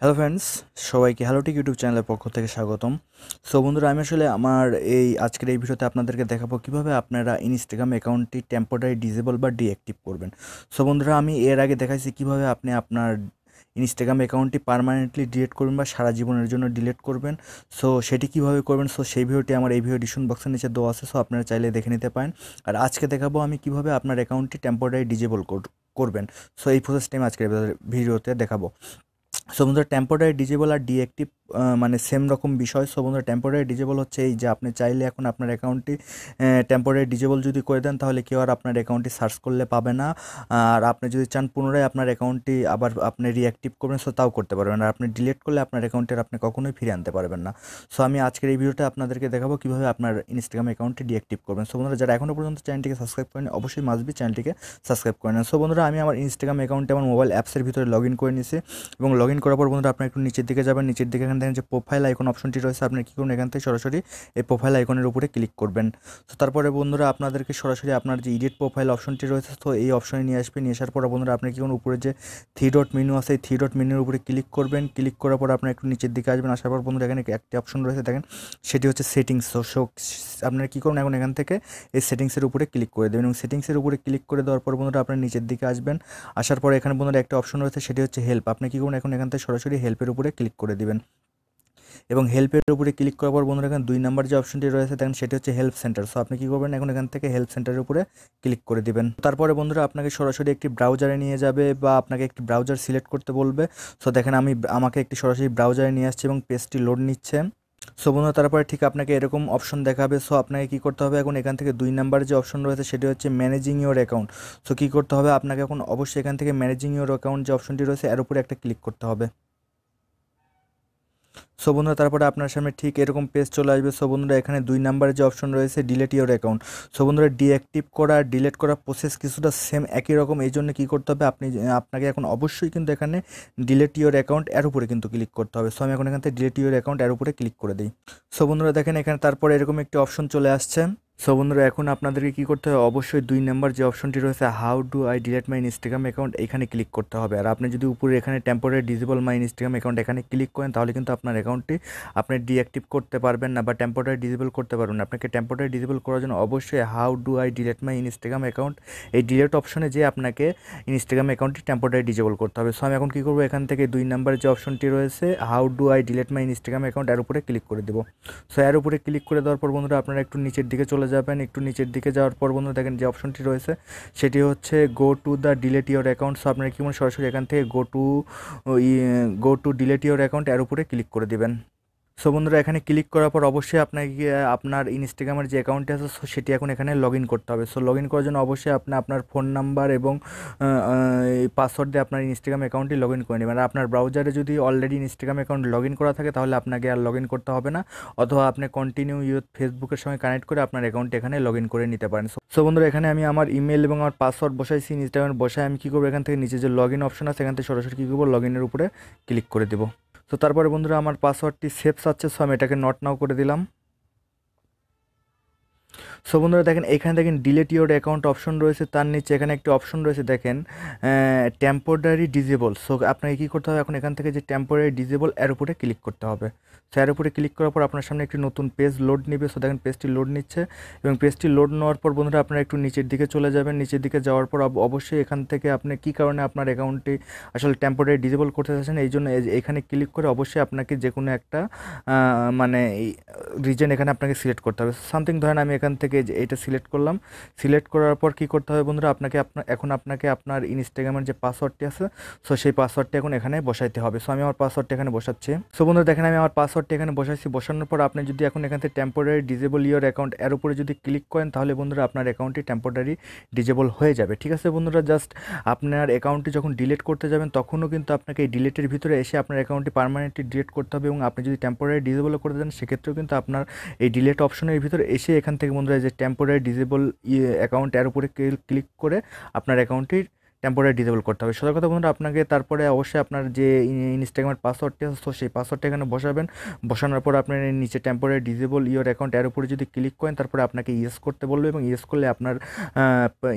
hello friends সবাইকে hello টিক YouTube চ্যানেলের পক্ষ থেকে স্বাগতম সো বন্ধুরা আমি আসলে আমার এই আজকের এই ভিডিওতে আপনাদেরকে দেখাবো কিভাবে আপনারা ইনস্টাগ্রাম অ্যাকাউন্টটি টেম্পোরারি ডিজেবল বা ডিঅ্যাক্টিভ করবেন সো বন্ধুরা আমি এর আগে দেখাইছি কিভাবে আপনি আপনার ইনস্টাগ্রাম অ্যাকাউন্টটি পারমানেন্টলি ডিলিট করবেন বা সারা জীবনের জন্য ডিলেট করবেন সো সেটি কিভাবে করবেন সো সেই ভিডিওটি আমার এই ভিডিও ডিসন বক্সের নিচে দেওয়া আছে সো আপনারা চাইলে দেখে নিতে পারেন আর আজকে দেখাবো আমি কিভাবে আপনার অ্যাকাউন্টটি টেম্পোরারি ডিজেবল করবেন সো এই প্রসেসটি আমি আজকের ভিডিওতে দেখাবো সমুদ্রের টেম্পোরারি ডিজেবল আর ডিএক্টিভ মানে সেম রকম বিষয় সো বন্ধুরা টেম্পোরারি ডিজেবল হচ্ছে এই যে আপনি চাইলে এখন আপনার অ্যাকাউন্টটি টেম্পোরারি ডিজেবল যদি করে দেন তাহলে কেউ আর আপনার অ্যাকাউন্টটি সার্চ করলে পাবে না আর আপনি যদি চান পুনরায় আপনার অ্যাকাউন্টটি আবার আপনি রিঅ্যাক্টিভ করবেন সো তাও করতে পারবেন আর আপনি ডিলিট করলে আপনার অ্যাকাউন্টের আপনি কখনোই ফিরে আনতে পারবেন না সো আমি আজকের এই ভিডিওটা আপনাদেরকে দেখাবো কীভাবে আপনার ইনস্টাগ্রাম অ্যাকাউন্টটি ডিঅ্যাক্টিভ করবেন সো বন্ধুরা যারা এখনও পর্যন্ত চ্যানেলটিকে সাবস্ক্রাইব করেন অবশ্যই মাসবি চ্যানেলটিকে সাবস্ক্রাইব করেন সো বন্ধুরা আমি আমার ইনস্টাগ্রাম অ্যাকাউন্টে আমার মোবাইল অ্যাপসের ভিতরে লগ ইন করে নিয়েছি এবং লগ ইন করার পর বন্ধুরা আপনার একটু নিচের দিকে যাবেন নিচের দিকে এখানে দেখেন যে প্রোফাইল আইকন অপশনটি রয়েছে আপনি কী করুন এখান থেকে সরাসরি এই প্রোফাইল আইকনের উপরে ক্লিক করবেন তো তারপরে বন্ধুরা আপনাদেরকে সরাসরি আপনার যে ইডিট প্রোফাইল অপশনটি রয়েছে তো এই অপশনে নিয়ে আসবে নিয়ে আসার পরে বন্ধুরা আপনি কী করুন উপরে যে থ্রি ডট মেনু আছে এই থ্রি ডট মেনুর উপরে ক্লিক করবেন ক্লিক করার পর আপনার একটু নিচের দিকে আসবেন আসার পর বন্ধুরা এখানে একটি অপশন রয়েছে দেখেন সেটি হচ্ছে সেটিংস সো আপনারা কী করুন এখন এখান থেকে এই সেটিংসের উপরে ক্লিক করে দেবেন এবং সেটিংসের উপরে ক্লিক করে দেওয়ার পর বন্ধুরা আপনার নিচের দিকে আসবেন আসার পরে এখানে বন্ধুরা একটা অপশন রয়েছে সেটি হচ্ছে হেল্প আপনি কী করুন এখন এখান থেকে সরাসরি হেল্পের উপরে ক্লিক করে দিবেন এবং হেল্পের উপরে ক্লিক করার পর বন্ধুরা এখানে দুই নাম্বার যে অপশনটি রয়েছে দেখেন সেটি হচ্ছে হেল্প সেন্টার সো আপনি কী করবেন এখন এখান থেকে হেল্প সেন্টারের উপরে ক্লিক করে দিবেন তারপরে বন্ধুরা আপনাকে সরাসরি একটি ব্রাউজারে নিয়ে যাবে বা আপনাকে একটি ব্রাউজার সিলেক্ট করতে বলবে সো দেখেন আমি আমাকে একটি সরাসরি ব্রাউজারে নিয়ে আসছে এবং পেজটি লোড নিচ্ছে সো বন্ধু তারপরে ঠিক আপনাকে এরকম অপশন দেখাবে সো আপনাকে কি করতে হবে এখন এখান থেকে দুই নাম্বার যে অপশন রয়েছে সেটি হচ্ছে ম্যানেজিং ইউর অ্যাকাউন্ট সো কী করতে হবে আপনাকে এখন অবশ্যই এখান থেকে ম্যানেজিং ইউর অ্যাকাউন্ট যে অপশনটি রয়েছে এর উপরে একটা ক্লিক করতে হবে সো বন্ধুরা তারপরে আপনার সামনে ঠিক এরকম পেজ চলে আসবে সো বন্ধুরা এখানে দুই নাম্বারে যে অপশন রয়েছে ডিলেট ইউর অ্যাকাউন্ট সো বন্ধুরা ডিঅ্যাক্টিভ করা ডিলেট করা প্রসেস কিছুটা সেম একই রকম এই জন্য কী করতে হবে আপনি আপনাকে এখন অবশ্যই কিন্তু এখানে ডিলেট ইউর অ্যাকাউন্ট এর উপরে কিন্তু ক্লিক করতে হবে সো আমি এখন এখান থেকে ডিলেট ইউর অ্যাকাউন্ট এর উপরে ক্লিক করে দিই সো বন্ধুরা দেখেন এখানে তারপরে এরকম একটি অপশন চলে আসছে সো বন্ধুরা এখন আপনাদেরকে কি করতে হবে অবশ্যই দুই নাম্বার যে অপশনটি রয়েছে how do I delete my Instagram account এখানে ক্লিক করতে হবে আর আপনি যদি উপরে এখানে temporary disable my Instagram account এখানে ক্লিক করেন তাহলে কিন্তু আপনার অ্যাকাউন্টটি আপনি ডিঅ্যাক্টিভ করতে পারবেন না বা টেম্পোরারি ডিজেবল করতে পারবেন আপনাকে টেম্পোরারি ডিজেবল করার জন্য অবশ্যই how do I delete my Instagram account এই ডিলেট অপশনে যে আপনাকে ইনস্টাগ্রাম অ্যাকাউন্টটি টেম্পোরারি ডিজেবল করতে হবে সো আমি এখন কী করবো এখান থেকে দুই নাম্বার যে অপশনটি রয়েছে how do I delete my Instagram account এর উপরে ক্লিক করে দেবো সো এর উপরে ক্লিক করে দেওয়ার পর বন্ধুরা আপনারা একটু নিচের দিকে চলে চলে যাবেন একটু নিচের দিকে যাওয়ার পর বন্ধু দেখেন যে অপশনটি রয়েছে সেটি হচ্ছে go to the delete your account so আপনারা কি মনে সরাসরি এখান থেকে go to go to delete your account এর উপরে ক্লিক করে দিবেন সো বন্ধুরা এখানে ক্লিক করার পর অবশ্যই আপনাকে আপনার ইনস্টাগ্রামের যে অ্যাকাউন্টটি আছে সো সেটি এখন এখানে লগ ইন করতে হবে সো লগ ইন করার জন্য অবশ্যই আপনি আপনার ফোন নাম্বার এবং পাসওয়ার্ড দিয়ে আপনার ইনস্টাগ্রাম অ্যাকাউন্টটি লগ ইন করে নেবেন আর আপনার ব্রাউজারে যদি already Instagram account log in করা থাকে তাহলে আপনাকে আর লগ ইন করতে হবে না অথবা আপনি কন্টিনিউ ইউথ ফেসবুকের সঙ্গে কানেক্ট করে আপনার অ্যাকাউন্টটি এখানে লগ ইন করে নিতে পারেন সো বন্ধুরা এখানে আমি আমার ইমেল এবং আমার পাসওয়ার্ড বসাইছি ইনস্টাগ্রামে বসাই আমি কী করবো এখান থেকে নিচে যে লগ ইন অপশন আছে এখান থেকে সরাসরি কী করবো লগ ইনের উপরে ক্লিক করে দেবো তো তারপরে বন্ধুরা আমার পাসওয়ার্ডটি সেফ সাচ্ছে সো আমি এটাকে নট নাও করে দিলাম সো বন্ধুরা দেখেন এখানে দেখেন ডিলেট ইউর অ্যাকাউন্ট অপশন রয়েছে তার নিচে এখানে একটি অপশন রয়েছে দেখেন টেম্পোরারি ডিজেবল সো আপনাকে কী করতে হবে এখন এখান থেকে যে টেম্পোরারি ডিজেবল এর উপরে ক্লিক করতে হবে সো এর উপরে ক্লিক করার পর আপনার সামনে একটি নতুন পেজ লোড নেবে সো দেখেন পেজটি লোড নিচ্ছে এবং পেজটি লোড নেওয়ার পর বন্ধুরা আপনারা একটু নিচের দিকে চলে যাবেন নিচের দিকে যাওয়ার পর অবশ্যই এখান থেকে আপনি কী কারণে আপনার অ্যাকাউন্টটি আসলে টেম্পোরারি ডিজেবল করতে চাচ্ছেন এই জন্য এখানে ক্লিক করে অবশ্যই আপনাকে যে কোনো একটা মানে রিজন এখানে আপনাকে সিলেক্ট করতে হবে সামথিং ধরেন আমি এখান থেকে থেকে এটা সিলেক্ট করলাম সিলেক্ট করার পর কি করতে হবে বন্ধুরা আপনাকে আপনার এখন আপনাকে আপনার ইনস্টাগ্রামের যে পাসওয়ার্ডটি আছে সো সেই পাসওয়ার্ডটি এখন এখানে বসাইতে হবে সো আমি আমার পাসওয়ার্ডটি এখানে বসাচ্ছি সো বন্ধুরা দেখেন আমি আমার পাসওয়ার্ডটি এখানে বসাইছি বসানোর পর আপনি যদি এখন এখান থেকে টেম্পোরারি ডিজেবল ইয়ার অ্যাকাউন্ট এর উপরে যদি ক্লিক করেন তাহলে বন্ধুরা আপনার অ্যাকাউন্টটি টেম্পোরারি ডিজেবল হয়ে যাবে ঠিক আছে বন্ধুরা জাস্ট আপনার অ্যাকাউন্টটি যখন ডিলিট করতে যাবেন তখনও কিন্তু আপনাকে এই ডিলেটের ভিতরে এসে আপনার অ্যাকাউন্টটি পারমানেন্টলি ডিলেট করতে হবে এবং আপনি যদি টেম্পোরারি ডিজেবল করে দেন সেক্ষেত্রেও কিন্তু আপনার এই ডিলেট অপশনের ভিতরে এসে এখান থেকে বন্ধুরা যে টেম্পোরারি ডিজেবল অ্যাকাউন্ট এর উপরে ক্লিক করে আপনার অ্যাকাউন্টটির টেম্পোরারি ডিসেবল করতে হবে সতর্কতা কথা বন্ধুরা আপনাকে তারপরে অবশ্যই আপনার যে ইনস্টাগ্রামের পাসওয়ার্ডটি আছে সেই পাসওয়ার্ডটা এখানে বসাবেন বসানোর পর আপনার নিচে টেম্পোরারি ডিজেবল ইয়োর অ্যাকাউন্ট এর উপরে যদি ক্লিক করেন তারপরে আপনাকে ইয়েস করতে বলবে এবং ইয়েস করলে আপনার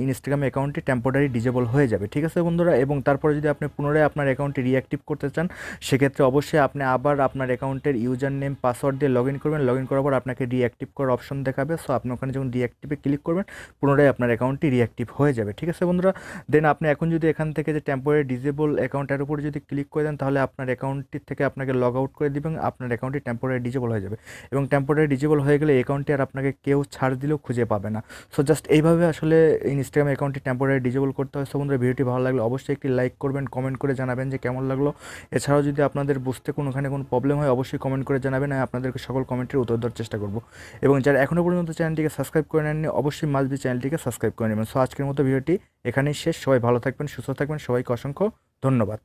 ইনস্টাগ্রাম অ্যাকাউন্টটি টেম্পোরারি ডিজেবল হয়ে যাবে ঠিক আছে বন্ধুরা এবং তারপরে যদি আপনি পুনরায় আপনার অ্যাকাউন্টটি রিঅ্যাক্টিভ করতে চান সেক্ষেত্রে অবশ্যই আপনি আবার আপনার অ্যাকাউন্টের ইউজার নেম পাসওয়ার্ড দিয়ে লগ ইন করবেন লগ ইন করার পর আপনাকে রিঅ্যাক্টিভ করার অপশন দেখাবে সো আপনি ওখানে যখন রিঅ্যাক্টিভে ক্লিক করবেন পুনরায় আপনার অ্যাকাউন্টটি রিঅ্যাক্টিভ হয়ে যাবে ঠিক আছে বন্ধুরা দেন আপনি এখন যদি এখান থেকে যে টেম্পোরারি ডিজেবল অ্যাকাউন্টের উপরে যদি ক্লিক করে দেন তাহলে আপনার অ্যাকাউন্টটির থেকে আপনাকে লগ আউট করে দেবেন আপনার অ্যাকাউন্টটি টেম্পোরারি ডিজেবল হয়ে যাবে এবং টেম্পোরারি ডিজেবল হয়ে গেলে অ্যাকাউন্টটি আর আপনাকে কেউ ছাড় দিলেও খুঁজে পাবে না সো জাস্ট এইভাবে আসলে ইনস্টাগ্রাম অ্যাকাউন্টটি টেম্পোরারি ডিজেবল করতে হয় সো বন্ধুরা ভিডিওটি ভালো লাগলে অবশ্যই একটি লাইক করবেন কমেন্ট করে জানাবেন যে কেমন লাগলো এছাড়াও যদি আপনাদের বুঝতে কোনোখানে কোনো প্রবলেম হয় অবশ্যই কমেন্ট করে জানাবেন আমি আপনাদেরকে সকল কমেন্টের উত্তর দেওয়ার চেষ্টা করব এবং যারা এখনও পর্যন্ত চ্যানেলটিকে সাবস্ক্রাইব করে নেননি অবশ্যই মাঝবি চ্যানেলটিকে সাবস্ক্রাইব করে নেবেন সো আজকের মতো ভিডিওটি এখানেই শেষ সবাই ভালো থাকবেন সুস্থ থাকবেন সবাইকে অসংখ্য ধন্যবাদ